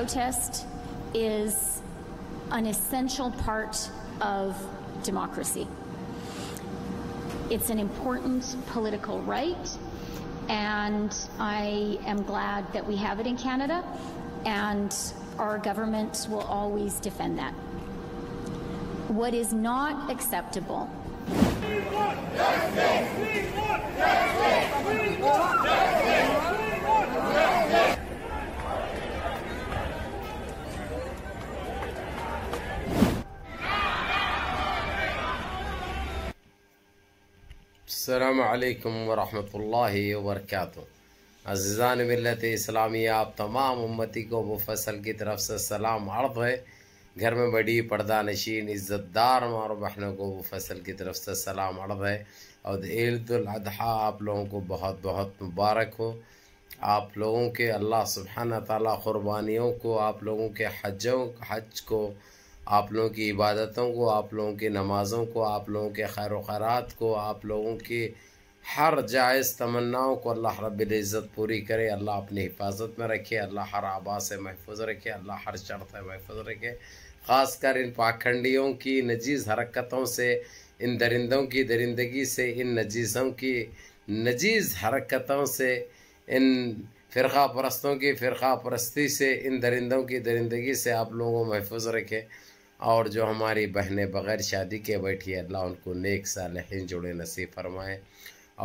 Protest is an essential part of democracy. It's an important political right, and I am glad that we have it in Canada, and our government will always defend that. What is not acceptable. We want justice! We want justice! अल्लाम वरहि वरक अज़ीज़ान मिलत इस्लामी आप तमाम उम्मती को मुफसल की तरफ से सलाम अर्द है घर में बड़ी पर्दा नशीन इज़्ज़तदार मारो बहनों को मुफसल की तरफ से सलाम अर्द है और ईदाजी आप लोगों को बहुत बहुत मुबारक हो आप लोगों के अल्लाह सुबहाना ताली को आप लोगों के हजों हज को आप लोगों की इबादतों को आप लोगों की नमाज़ों को आप लोगों के खैर खैरात को आप लोगों के हर जायज़ तमन्नाओं को अल्लाह रब्ज़त पूरी करे अल्लाह अपनी हिफाजत में रखे अल्लाह हर आबा से महफूज रखे अल्लाह हर शर्त महफूज रखे ख़ासकर इन पाखंडियों की नजीज हरकतों से इन दरिंदों की दरिंदगी से इन नजीज़ों की नजीज हरकतों से इन फ़िरका परस्तों की फ़िरका परस्ती से इन दरिंदों की दरिंदगी से आप लोगों को महफूज रखें और जो हमारी बहनें बग़ैर शादी के बैठी है अल्लाह उनको नेक सालहीन जुड़े नसीब फरमाए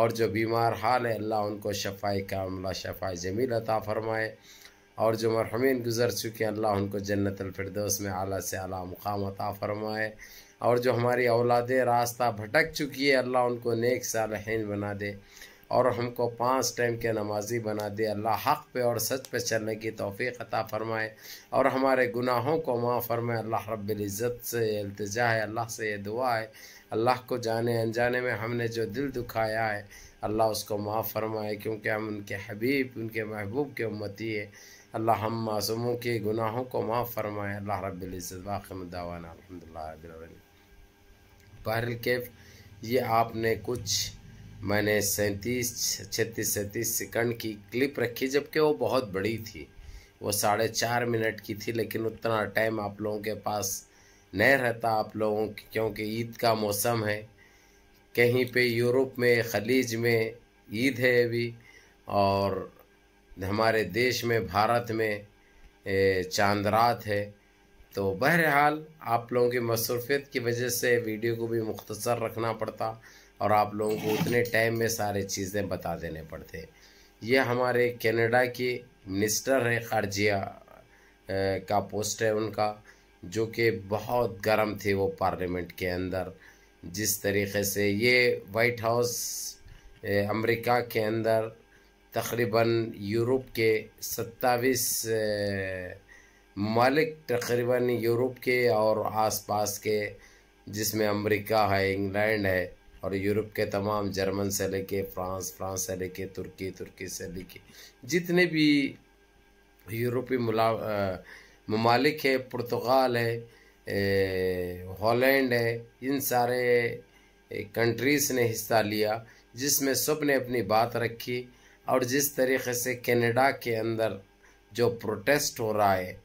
और जो बीमार हाल है अल्लाह उनको शफाई कामला शफा जमील अता फरमाए और जो मरहमीन गुज़र चुके हैं अल्लाह उनको अलफरदोस में आला से आला मुकाम अता फरमाए और जो हमारी औलादे रास्ता भटक चुकी है अल्लाह उनको नेक सालहीन बना दे और हमको पाँच टाइम के नमाजी बना दे अल्लाह हक़ पे और सच पे चलने की तोफ़ी अता फ़रमाए और हमारे गुनाहों को माँ फरमाए अल्लाह रब्ज़त से अल्तजा है अल्लाह से ये दुआ है अल्लाह को जाने अनजाने में हमने जो दिल दुखाया है अल्लाह उसको माफ़ फरमाए क्योंकि हम उनके हबीब उनके महबूब के उम्मती है अल्लाह हम मासूमों के गुनाहों को माफ़ फरमाए अल्लाह रब्ज़त वाखम दावाना अलहमदिल्ला बहरल ये आपने कुछ मैंने सैंतीस छत्तीस सैंतीस सेकंड की क्लिप रखी जबकि वो बहुत बड़ी थी वो साढ़े चार मिनट की थी लेकिन उतना टाइम आप लोगों के पास नहीं रहता आप लोगों की क्योंकि ईद का मौसम है कहीं पे यूरोप में खलीज में ईद है अभी और हमारे देश में भारत में चांद रात है तो बहरहाल आप लोगों की मसरूफियत की वजह से वीडियो को भी मुख्तसर रखना पड़ता और आप लोगों को उतने टाइम में सारे चीज़ें बता देने पड़ते ये हमारे कनाडा के मिनिस्टर है खारजिया का पोस्ट है उनका जो कि बहुत गर्म थे वो पार्लियामेंट के अंदर जिस तरीके से ये वाइट हाउस अमेरिका के अंदर तकरीबन यूरोप के सत्ताईस मालिक तकरीबन यूरोप के और आसपास के जिसमें अमेरिका है इंग्लैंड है और यूरोप के तमाम जर्मन से लेके फ्रांस फ्रांस से लेके तुर्की तुर्की से लेके जितने भी यूरोपीय ममालिक है पुर्तगाल है हॉलैंड है इन सारे कंट्रीज़ ने हिस्सा लिया जिसमें सब ने अपनी बात रखी और जिस तरीके से कनाडा के अंदर जो प्रोटेस्ट हो रहा है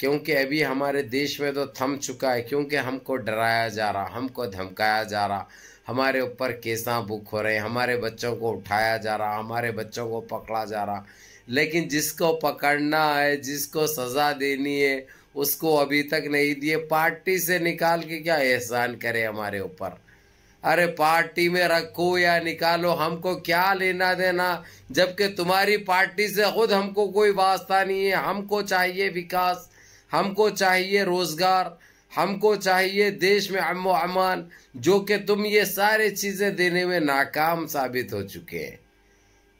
क्योंकि अभी हमारे देश में तो थम चुका है क्योंकि हमको डराया जा रहा हमको धमकाया जा रहा हमारे ऊपर केसा बुक हो रहे हैं हमारे बच्चों को उठाया जा रहा हमारे बच्चों को पकड़ा जा रहा लेकिन जिसको पकड़ना है जिसको सज़ा देनी है उसको अभी तक नहीं दिए पार्टी से निकाल के क्या एहसान करे हमारे ऊपर अरे पार्टी में रखो या निकालो हमको क्या लेना देना जबकि तुम्हारी पार्टी से खुद हमको कोई वास्ता नहीं है हमको चाहिए विकास हमको चाहिए रोज़गार हमको चाहिए देश में अमो अमान जो कि तुम ये सारे चीज़ें देने में नाकाम साबित हो चुके हैं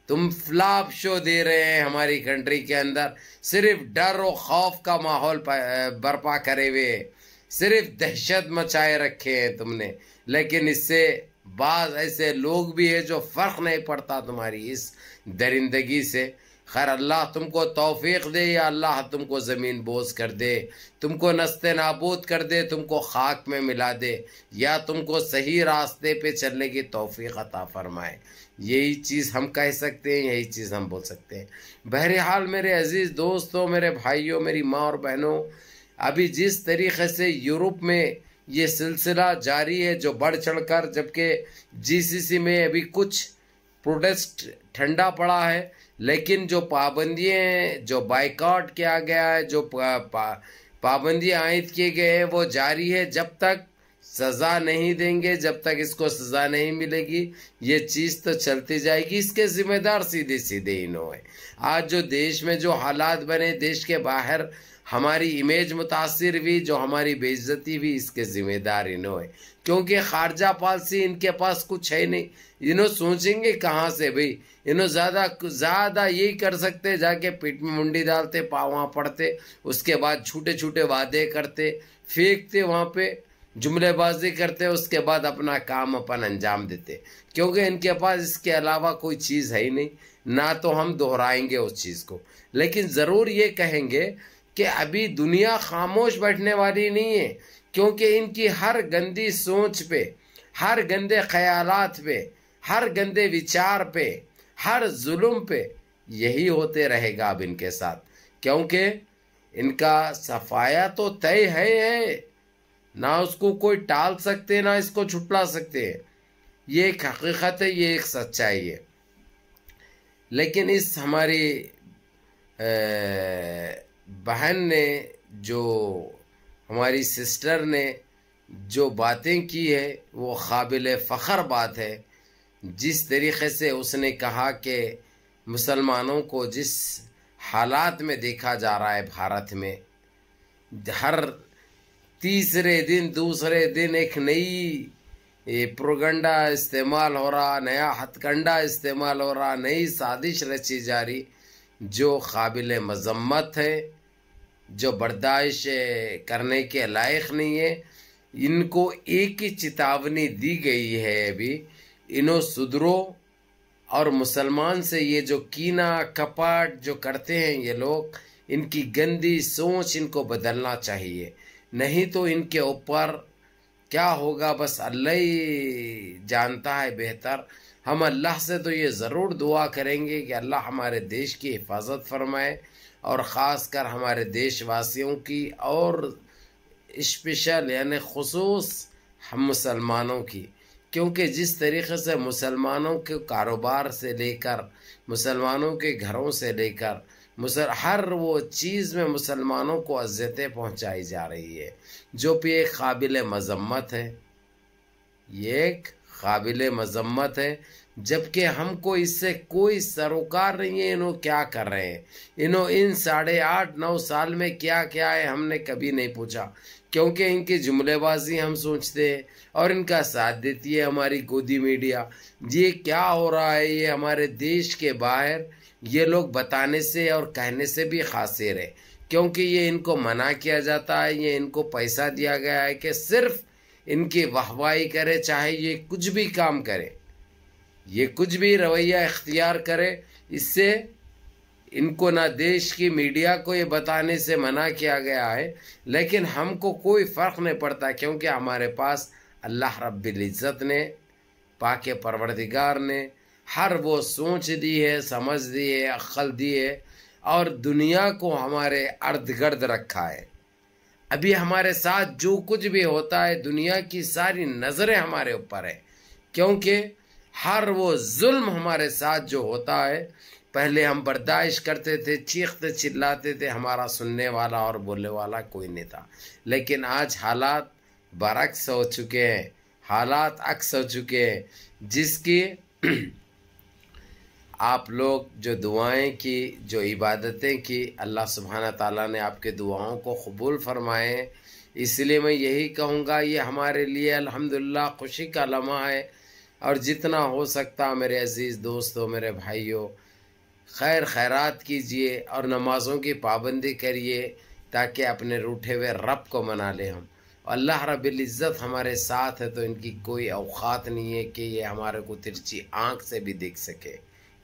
तुम फ्लाप शो दे रहे हैं हमारी कंट्री के अंदर सिर्फ डर और खौफ का माहौल बर्पा करे हुए सिर्फ दहशत मचाए रखे हैं तुमने लेकिन इससे बाज ऐसे लोग भी है जो फ़र्क नहीं पड़ता तुम्हारी इस दरिंदगी से खैर अल्लाह तुमको तोफ़ी दे या अल्लाह तुमको ज़मीन बोझ कर दे तुमको नस्ते नाबूद कर दे तुमको खाक में मिला दे या तुमको सही रास्ते पे चलने की तोफ़ी अता फरमाए यही चीज़ हम कह सकते हैं यही चीज़ हम बोल सकते हैं बहरहाल मेरे अज़ीज़ दोस्तों मेरे भाइयों मेरी माँ और बहनों अभी जिस तरीके से यूरोप में ये सिलसिला जारी है जो बढ़ चढ़ कर जबकि सी में अभी कुछ प्रोटेस्ट ठंडा पड़ा है लेकिन जो पाबंदियाँ जो बाइकआउट किया गया है जो पा, पा, पाबंदियाँ आयद किए गए हैं वो जारी है जब तक सज़ा नहीं देंगे जब तक इसको सज़ा नहीं मिलेगी ये चीज़ तो चलती जाएगी इसके जिम्मेदार सीधे सीधे इन्होंने आज जो देश में जो हालात बने देश के बाहर हमारी इमेज मुतासर हुई जो हमारी बेइज्जती हुई इसके ज़िम्मेदार इन्हों है क्योंकि खारजा पॉलिसी इनके पास कुछ है नहीं इन्हों सोचेंगे कहाँ से भाई इन्हों ज़्यादा ज़्यादा यही कर सकते जाके पीठ में मुंडी डालते पावा वहाँ पड़ते उसके बाद छोटे छोटे वादे करते फेंकते वहाँ पे जुमलेबाजी करते उसके बाद अपना काम अपन अंजाम देते क्योंकि इनके पास इसके अलावा कोई चीज़ है ही नहीं ना तो हम दोहराएंगे उस चीज़ को लेकिन ज़रूर ये कहेंगे कि अभी दुनिया खामोश बैठने वाली नहीं है क्योंकि इनकी हर गंदी सोच पे हर गंदे ख्यालात पे हर गंदे विचार पे हर जुल्म पे यही होते रहेगा अब इनके साथ क्योंकि इनका सफाया तो तय है, है ना उसको कोई टाल सकते ना इसको छुटला सकते हैं ये एक हकीकत है ये एक सच्चाई है लेकिन इस हमारी बहन ने जो हमारी सिस्टर ने जो बातें की है वो काबिल फ़ख्र बात है जिस तरीक़े से उसने कहा कि मुसलमानों को जिस हालात में देखा जा रहा है भारत में हर तीसरे दिन दूसरे दिन एक नई ये प्रोगंडा इस्तेमाल हो रहा नया हथकंडा इस्तेमाल हो रहा नई साजिश रची जा रही जो काबिल मजम्मत है जो बर्दाश्त करने के लायक नहीं है इनको एक ही चेतावनी दी गई है अभी इनो सुधरो और मुसलमान से ये जो कीना कपाट जो करते हैं ये लोग इनकी गंदी सोच इनको बदलना चाहिए नहीं तो इनके ऊपर क्या होगा बस अल्लाह ही जानता है बेहतर हम अल्लाह से तो ये ज़रूर दुआ करेंगे कि अल्लाह हमारे देश की हिफाजत फरमाए और ख़ासकर हमारे देशवासियों की और स्पेशल यानी खसूस हम मुसलमानों की क्योंकि जिस तरीके से मुसलमानों के कारोबार से लेकर मुसलमानों के घरों से लेकर मुसल हर वो चीज़ में मुसलमानों को अज्जतें पहुंचाई जा रही है जो कि एक काबिल मज़म्मत है ये एक काबिल मज़म्मत है जबकि हमको इससे कोई सरोकार नहीं है इन्हों क्या कर रहे हैं इन्हों इन साढ़े आठ नौ साल में क्या क्या है हमने कभी नहीं पूछा क्योंकि इनकी जुमलेबाजी हम सोचते हैं और इनका साथ देती है हमारी गोदी मीडिया ये क्या हो रहा है ये हमारे देश के बाहर ये लोग बताने से और कहने से भी खासिर है क्योंकि ये इनको मना किया जाता है ये इनको पैसा दिया गया है कि सिर्फ इनकी वाहवाही करे चाहे ये कुछ भी काम करे ये कुछ भी रवैया इख्तियार करे इससे इनको ना देश की मीडिया को ये बताने से मना किया गया है लेकिन हमको कोई फ़र्क नहीं पड़ता क्योंकि हमारे पास अल्लाह रब्ज़त ने पाक परवरदिगार ने हर वो सोच दी है समझ दी है अक्ल दी है और दुनिया को हमारे गर्द रखा है अभी हमारे साथ जो कुछ भी होता है दुनिया की सारी नज़रें हमारे ऊपर है क्योंकि हर वो जुल्म हमारे साथ जो होता है पहले हम बर्दाश्त करते थे चीखते चिल्लाते थे हमारा सुनने वाला और बोलने वाला कोई नहीं था लेकिन आज हालात बरक्स हो चुके हैं हालात अक्स हो चुके हैं जिसकी आप लोग जो दुआएं की जो इबादतें की अल्लाह सुबहाना ताला ने आपके दुआओं को कबूल फरमाए इसलिए मैं यही कहूँगा ये हमारे लिए अल्हम्दुलिल्लाह खुशी का लम्हा है और जितना हो सकता मेरे अजीज़ दोस्तों मेरे भाइयों खैर खैरात कीजिए और नमाज़ों की पाबंदी करिए ताकि अपने रूठे हुए रब को मना लें हम अल्लाह रब्ज़त हमारे साथ है तो इनकी कोई अवकात नहीं है कि ये हमारे को तिरछी आँख से भी देख सके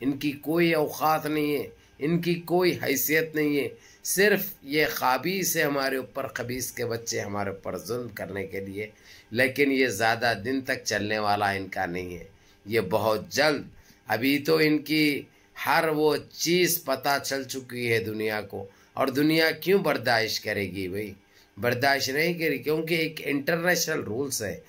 इनकी कोई अवकात नहीं है इनकी कोई हैसियत नहीं है सिर्फ ये खाबी है हमारे ऊपर खबीस के बच्चे हमारे ऊपर जुल्म करने के लिए लेकिन ये ज़्यादा दिन तक चलने वाला इनका नहीं है ये बहुत जल्द अभी तो इनकी हर वो चीज़ पता चल चुकी है दुनिया को और दुनिया क्यों बर्दाश्त करेगी भाई बर्दाश्त नहीं करेगी क्योंकि एक इंटरनेशनल रूल्स है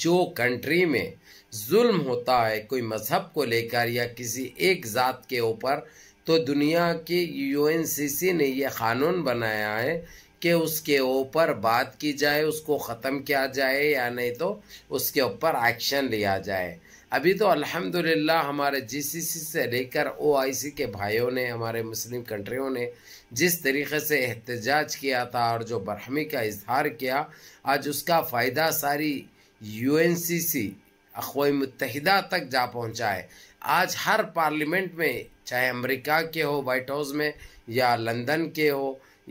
जो कंट्री में जुल्म होता है कोई मज़हब को लेकर या किसी एक ज़ात के ऊपर तो दुनिया की यूएनसीसी ने यह क़ानून बनाया है कि उसके ऊपर बात की जाए उसको ख़त्म किया जाए या नहीं तो उसके ऊपर एक्शन लिया जाए अभी तो अल्हम्दुलिल्लाह हमारे जीसीसी से लेकर ओआईसी के भाइयों ने हमारे मुस्लिम कंट्रियों ने जिस तरीके से एहतजाज किया था और जो बरहमी का इजहार किया आज उसका फ़ायदा सारी यूएनसीसी अखवा मुतहदा तक जा पहुंचा है आज हर पार्लियामेंट में चाहे अमेरिका के हो वाइट हाउस में या लंदन के हो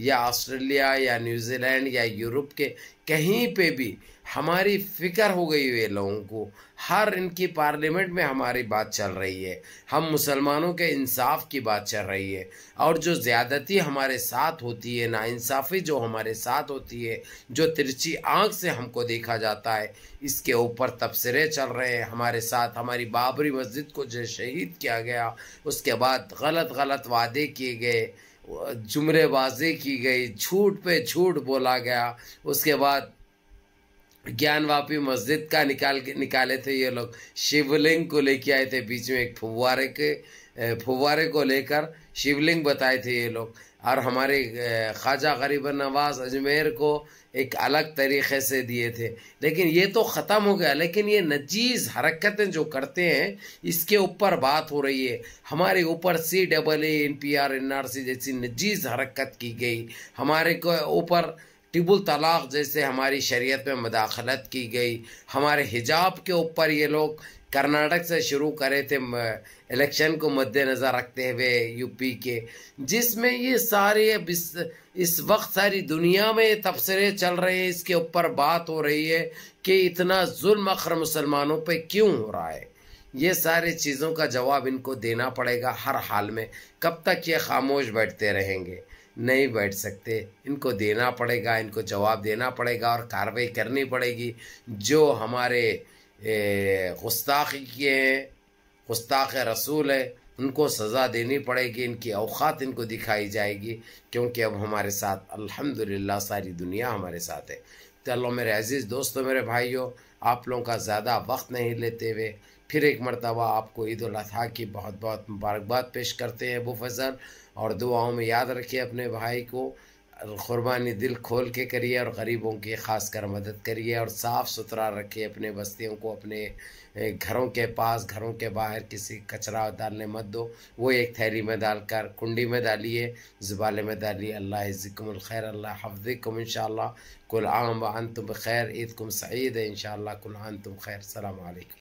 या ऑस्ट्रेलिया या न्यूजीलैंड या यूरोप के कहीं पे भी हमारी फिक्र हो गई हुई है लोगों को हर इनकी पार्लियामेंट में हमारी बात चल रही है हम मुसलमानों के इंसाफ की बात चल रही है और जो ज़्यादती हमारे साथ होती है नाइंसाफ़ी जो हमारे साथ होती है जो तिरछी आंख से हमको देखा जाता है इसके ऊपर तबसरे चल रहे हैं हमारे साथ हमारी बाबरी मस्जिद को जो शहीद किया गया उसके बाद गलत गलत वादे किए गए जुमरेबाजी की गई झूठ पे झूठ बोला गया उसके बाद ज्ञानवापी मस्जिद का निकाल निकाले थे ये लोग शिवलिंग को लेके आए थे बीच में एक फुवारे के फुवारे को लेकर शिवलिंग बताए थे ये लोग और हमारे ख्वाजा गरीब नवाज अजमेर को एक अलग तरीक़े से दिए थे लेकिन ये तो ख़त्म हो गया लेकिन ये नजीज़ हरकतें जो करते हैं इसके ऊपर बात हो रही है हमारे ऊपर C double A N P R N R C जैसी नजीज़ हरकत की गई हमारे को ऊपर टिबुल तलाक जैसे हमारी शरीयत में मदाखलत की गई हमारे हिजाब के ऊपर ये लोग कर्नाटक से शुरू करे थे इलेक्शन को मद्देनज़र रखते हुए यूपी के जिसमें ये सारे इस इस वक्त सारी दुनिया में तबसरे चल रहे हैं इसके ऊपर बात हो रही है कि इतना जुल्म अखर मुसलमानों पे क्यों हो रहा है ये सारे चीज़ों का जवाब इनको देना पड़ेगा हर हाल में कब तक ये खामोश बैठते रहेंगे नहीं बैठ सकते इनको देना पड़ेगा इनको जवाब देना पड़ेगा और कार्रवाई करनी पड़ेगी जो हमारे गुस्ताखी किए हैं गुस्ताख रसूल है उनको सज़ा देनी पड़ेगी इनकी अवकात इनको दिखाई जाएगी क्योंकि अब हमारे साथ अल्हम्दुलिल्लाह सारी दुनिया हमारे साथ है तो अल्लाह मेरे अज़ीज़ दोस्तों मेरे भाइयों आप लोगों का ज़्यादा वक्त नहीं लेते हुए फिर एक मरतबा आपको ईद अजी की बहुत बहुत मुबारकबाद पेश करते हैं अबू फजल और दुआओं में याद रखिए अपने भाई को ख़ुरबा दिल खोल के करिए और गरीबों की ख़ास कर मदद करिए और साफ़ सुथरा रखिए अपने बस्तियों को अपने घरों के पास घरों के बाहर किसी कचरा डालने मत दो वो एक थैली में डालकर कुंडी में डालिए ज़ुबाले में डालिए अल्लाह जिकम खैर अल्लाह हफ्दिकम इन कुल आम तुम खैर ईद कुम सईद है इन कुल आन तुम खैर सलामकुम